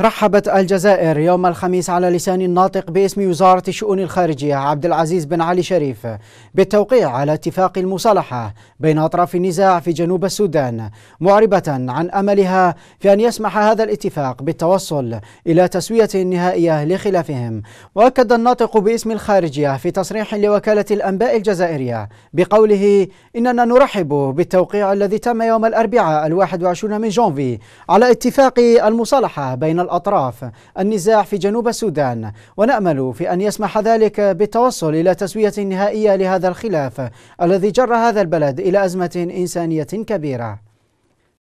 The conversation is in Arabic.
رحبت الجزائر يوم الخميس على لسان الناطق باسم وزارة الشؤون الخارجية عبد العزيز بن علي شريف بالتوقيع على اتفاق المصالحة بين أطراف النزاع في جنوب السودان معربة عن أملها في أن يسمح هذا الاتفاق بالتوصل إلى تسوية نهائية لخلافهم وأكد الناطق باسم الخارجية في تصريح لوكالة الأنباء الجزائرية بقوله إننا نرحب بالتوقيع الذي تم يوم الأربعاء الواحد وعشرون من جونفي على اتفاق المصالحة بين الأطراف النزاع في جنوب السودان ونأمل في أن يسمح ذلك بالتوصل إلى تسوية نهائية لهذا الخلاف الذي جر هذا البلد إلى أزمة إنسانية كبيرة